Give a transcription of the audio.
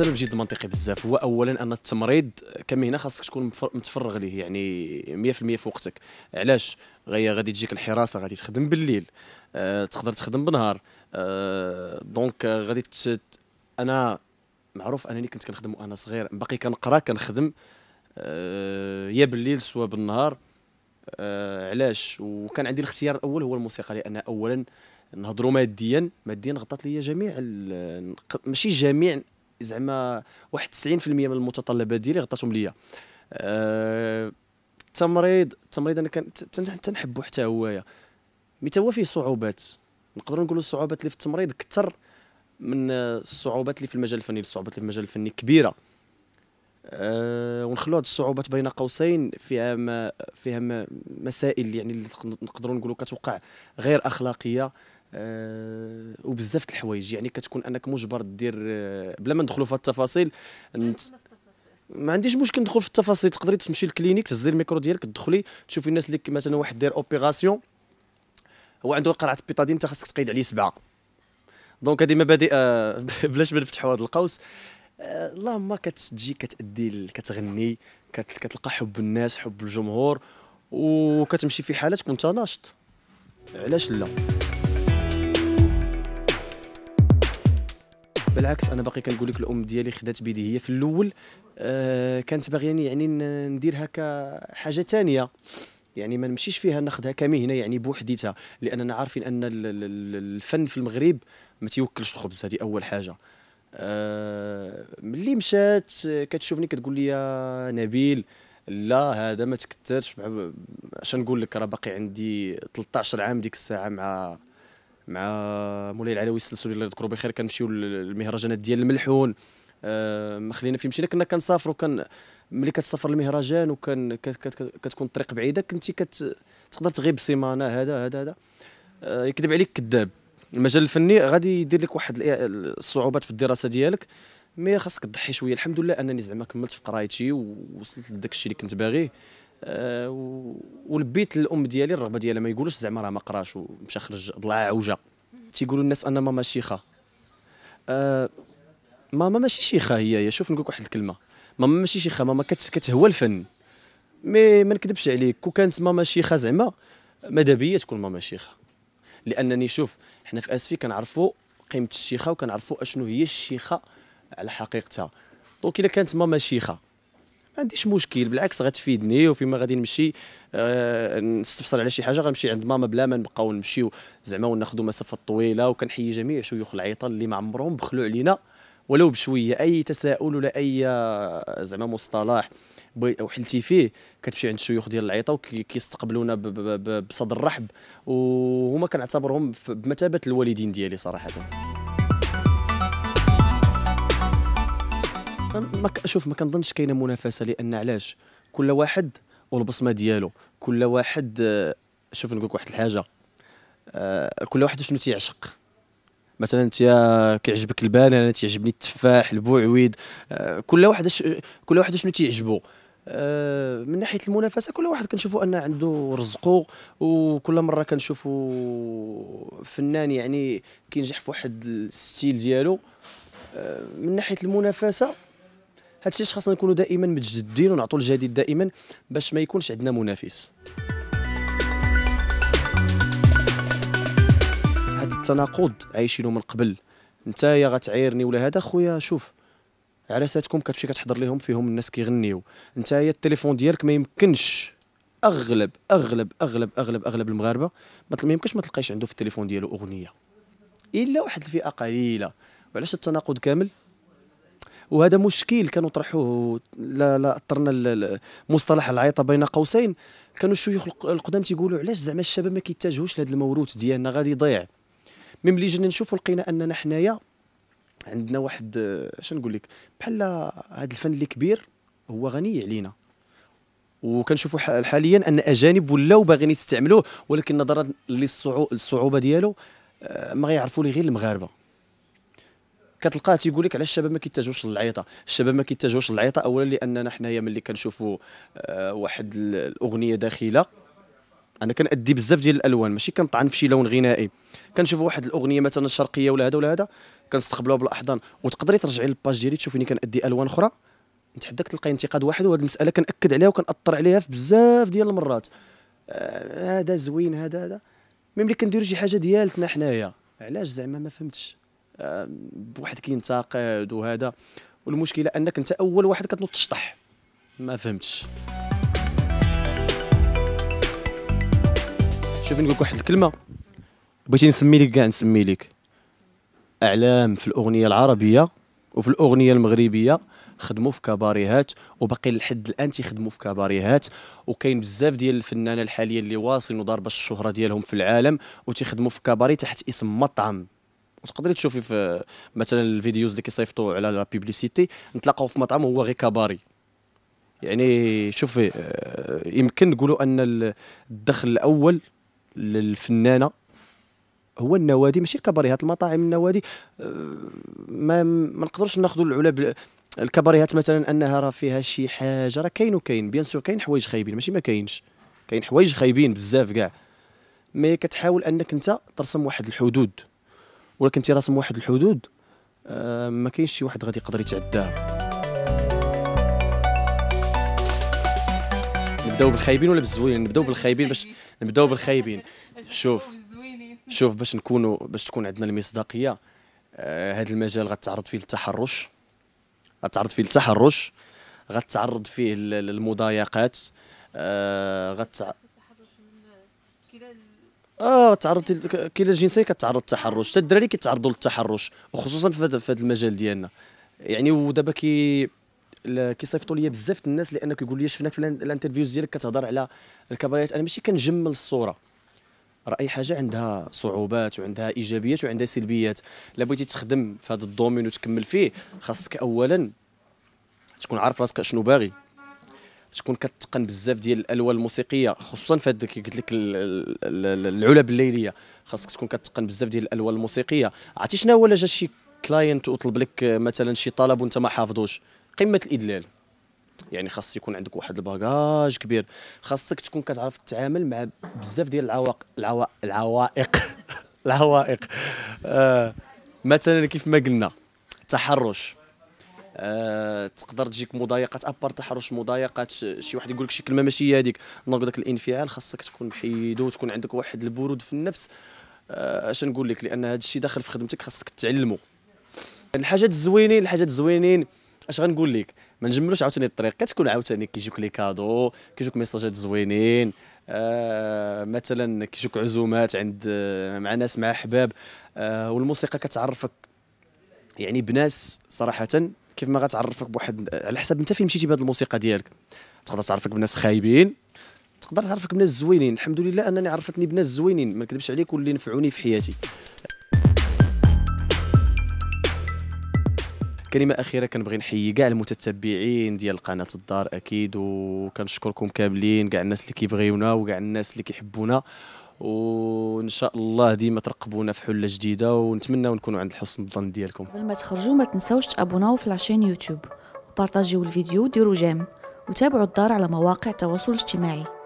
السبب جد منطقي بزاف هو اولا ان التمريض كمهنه خاصك تكون متفرغ ليه يعني 100% في وقتك علاش غادي تجيك الحراسه غادي تخدم بالليل أه تقدر تخدم بالنهار أه دونك غادي تشت انا معروف انني كنت كنخدم وانا صغير باقي كنقرا كنخدم أه يا بالليل سوا بالنهار أه علاش وكان عندي الاختيار الاول هو الموسيقى لان اولا نهضروا ماديا ماديا غطات لي جميع ماشي جميع زعما واحد 90% من المتطلبات ديالي غطاتهم ليا أه التمريض التمريض انا كان تنحبو حتى هوايا مي هو فيه صعوبات نقدروا نقولوا الصعوبات اللي في التمريض كثر من الصعوبات اللي في المجال الفني الصعوبات اللي في المجال الفني كبيره أه ونخلو هاد الصعوبات بين قوسين فيها ما فيها ما مسائل يعني اللي نقدروا نقولوا كتوقع غير اخلاقيه أه وبزاف د الحوايج يعني كتكون انك مجبر دير آه، بلا ما ندخلوا في التفاصيل انت ما عنديش مشكل ندخل في التفاصيل تقدري تمشي للكلينيك تهزي الميكرو ديالك تدخلي تشوفي الناس اللي مثلا واحد داير اوبيراسيون هو عنده قرعه بيطادين انت خاصك تقيد عليه سبعه دونك هذه مبادئ آه، بلاش ما نفتحوا هذا القوس آه، اللهم كتجي كتادي كتغني كتلقى حب الناس حب الجمهور وكتمشي في حاله كنت ناشط علاش لا بالعكس انا باقي كنقول لك الام ديالي خدات بيدي هي في الاول آه، كانت باغياني يعني نديرها كحاجه ثانيه يعني ما نمشيش فيها ناخذها كمهنه يعني بوحديتها لاننا عارفين ان الفن في المغرب ما تيوكلش الخبز هذه اول حاجه آه، ملي مشات كتشوفني كتقول لي يا نبيل لا هذا ما تكثرش عشان نقول لك راه باقي عندي 13 عام ديك الساعه مع مع مولاي العلوي السلسولي الله يذكره بخير كنمشيو للمهرجانات ديال الملحون آه، ما خلينا فين مشينا كنا كنسافروا كان ملي كتسافر للمهرجان وكان كتكون الطريق بعيده كنتي كتقدر تقدر تغيب سيمانه هذا هذا هذا آه، يكذب عليك كذاب المجال الفني غادي يدير لك واحد الصعوبات في الدراسه ديالك مي خاصك تضحي شويه الحمد لله انني زعما كملت في قرايتي ووصلت لداك الشيء اللي كنت باغيه أه ولبيت الام ديالي الرغبه ديالها ما يقولوش زعما راه ما قراش ومشى خرج ضلع عوجه تيقولوا الناس ان ماما شيخه أه ماما ماشي شيخه هي هي شوف نقول واحد الكلمه ماما ماشي شيخه ماما كتهوى الفن مي ما نكذبش عليك كون كانت ماما شيخه زعما ماذا بيا تكون ماما شيخه لانني شوف حنا في اسفي كنعرفوا قيمه الشيخه وكنعرفوا اشنو هي الشيخه على حقيقتها دونك الا كانت ماما شيخه ما عنديش مشكل بالعكس غتفيدني وفيما غادي نمشي آه نستفسر على شي حاجه غنمشي عند ماما بلا ما نبقاو نمشيو زعما وناخذوا مسافات طويله وكنحيي جميع شيوخ العيطه اللي ما عمرهم بخلوا علينا ولو بشويه اي تساؤل ولا اي آه، زعما مصطلح وحلتي فيه كتمشي عند الشيوخ ديال العيطه وكيستقبلونا بصدر رحب وهما كنعتبرهم بمثابه الوالدين ديالي صراحه شوف ما كنظنش كاينه منافسه لان علاش كل واحد والبصمه ديالو كل واحد آه، شوف نقول لك واحد الحاجه آه، كل واحد شنو تيعشق مثلا انت كيعجبك البان انا تيعجبني التفاح البوعويد آه، كل واحد كل واحد شنو تيعجبو من ناحيه المنافسه كل واحد كنشوفو ان عنده رزقو وكل مره كنشوفو فنان يعني كينجح في واحد الستيل ديالو من ناحيه المنافسه هادشي اللي خاصنا نكونوا دائما متجددين ونعطوا الجديد دائما باش ما يكونش عندنا منافس هاد التناقض عايشينه من قبل انت يا غتعايرني ولا هذا خويا شوف عرساتكم كتمشي كتحضر لهم فيهم الناس كيغنيو انت يا التليفون ديالك ما يمكنش اغلب اغلب اغلب اغلب اغلب المغاربه ما يمكنش ما تلقايش عنده في التليفون ديالو اغنيه الا واحد الفئه قليله وعلاش التناقض كامل وهذا مشكل كانوا طرحوه لا لا اثرنا مصطلح العيطه بين قوسين كانوا الشيوخ القدام تيقولوا علاش زعما الشباب ما كيتجهوش لهذا الموروث ديالنا غادي يضيع من ملي جينا نشوفوا لقينا اننا حنايا عندنا واحد اش نقول لك بحال هذا الفن اللي كبير هو غني علينا وكنشوفوا حاليا ان اجانب ولاو باغيين يستعملوه ولكن نظرا للصعوبه ديالو آه، ما غيعرفوا ليه غير المغاربه كتلقاه تيقول لك على الشباب ما كيتجهوش للعيطه الشباب ما كيتجهوش للعيطه اولا لاننا حنايا ملي كنشوفوا آه واحد الاغنيه داخله انا كنادي بزاف ديال الالوان ماشي كنطعن في شي لون غنائي كنشوف واحد الاغنيه مثلا الشرقيه ولا هذا ولا هذا كنستقبلوها بالاحضان وتقدري ترجعي للباج ديالي تشوفيني كنادي الوان اخرى نتحداك تلقى انتقاد واحد وهذه المساله كناكد عليها وكناثر عليها في بزاف ديال المرات آه، هذا آه زوين هذا هذا ملي كنديروا شي حاجه ديالتنا حنايا علاش زعما ما فهمتش بواحد كينتقد وهذا والمشكله انك انت اول واحد كتنوض تشطح ما فهمتش شوف نقول لك واحد الكلمه بغيتي نسمي لك كاع نسمي لك اعلام في الاغنيه العربيه وفي الاغنيه المغربيه خدموا في كباريهات وباقي لحد الان تيخدموا في كباريهات وكاين بزاف ديال الفنانه الحاليه اللي واصلين وضاربه الشهره ديالهم في العالم وتيخدموا في كباري تحت اسم مطعم وتقدري تشوفي في مثلا الفيديوز اللي كيصيفطوا على لا بيبليسيتي نتلاقاو في مطعم وهو غير كباري يعني شوفي آه، يمكن نقولوا ان الدخل الاول للفنانه هو النوادي ماشي الكباريهات المطاعم النوادي آه، ما ما نقدروش ناخذوا العلا الكباريهات مثلا انها راه فيها شي حاجه راه كاين وكاين بيان سور كاين حوايج خايبين ماشي ما كاينش كاين حوايج خايبين بزاف كاع مي كتحاول انك انت ترسم واحد الحدود ولكن تيرسم واحد الحدود آه، ما كاينش شي واحد غادي يقدر يتعداها نبداو بالخايبين ولا بالزوينين نبداو بالخايبين باش نبداو بالخايبين شوف شوف باش نكونوا باش تكون عندنا المصداقيه هذا آه، المجال غتعرض فيه للتحرش غتعرض فيه للتحرش غتعرض فيه للمضايقات آه، غتعرض اه تعرضتي كلا الجنسين كتعرض للتحرش حتى الدراري كيتعرضوا للتحرش وخصوصا في هذا المجال ديالنا يعني ودابا كي كيصيفطوا لي بزاف الناس لان كيقول لي شفناك في الانترفيوز ديالك كتهضر على الكباريات انا ماشي كنجمل الصوره راه اي حاجه عندها صعوبات وعندها ايجابيات وعندها سلبيات الا بغيتي تخدم في هذا الدومين وتكمل فيه خاصك اولا تكون عارف راسك شنو باغي تكون كتقن بزاف ديال الالوان الموسيقيه خصوصا في هذيك قلت لك العلب الليليه خاصك تكون كتقن بزاف ديال الالوان الموسيقيه عرفتي شنو هو الا جا شي كلاينت وطلب لك مثلا شي طلب وانت ما حافظوش قمه الادلال يعني خاص يكون عندك واحد الباجاج كبير خاصك تكون كتعرف تتعامل مع بزاف ديال العوائق العوائق العوائق, العوائق. آه مثلا كيف ما قلنا تحرش أه تقدر تجيك مضايقات ابار تحرش مضايقات شي واحد يقول لك شي كلمه ماشي هي هذيك دونك داك الانفعال خاصك تكون محيد وتكون عندك واحد البرود في النفس آه، اش نقول لك لان هذا الشيء داخل في خدمتك خاصك تعلمه الحاجات الزوينين الحاجات الزوينين اش غنقول لك ما نجملوش عاوتاني الطريق كتكون عاوتاني كيجيوك لي كادو كيجيوك ميساجات زوينين آه مثلا كيجيوك عزومات عند آه، مع ناس مع احباب آه والموسيقى كتعرفك يعني بناس صراحه كيف ما غتعرفك بواحد على حسب انت فين مشيتي بهذه الموسيقى ديالك تقدر تعرفك بناس خايبين تقدر تعرفك بناس زوينين الحمد لله انني عرفتني بناس زوينين ما نكذبش عليك واللي نفعوني في حياتي كلمة أخيرة كنبغي نحيي كاع المتتبعين ديال قناة الدار أكيد وكنشكركم كاملين كاع الناس اللي كيبغيونا وكاع الناس اللي كيحبونا وان شاء الله ديما ترقبونا في حله جديده ونتمنى نكونوا عند حسن الظن ديالكم قبل ما تخرجوا ما تنساوش تابوناو في لاشين يوتيوب وبارطاجيو الفيديو وديروا جيم وتابعوا الدار على مواقع التواصل الاجتماعي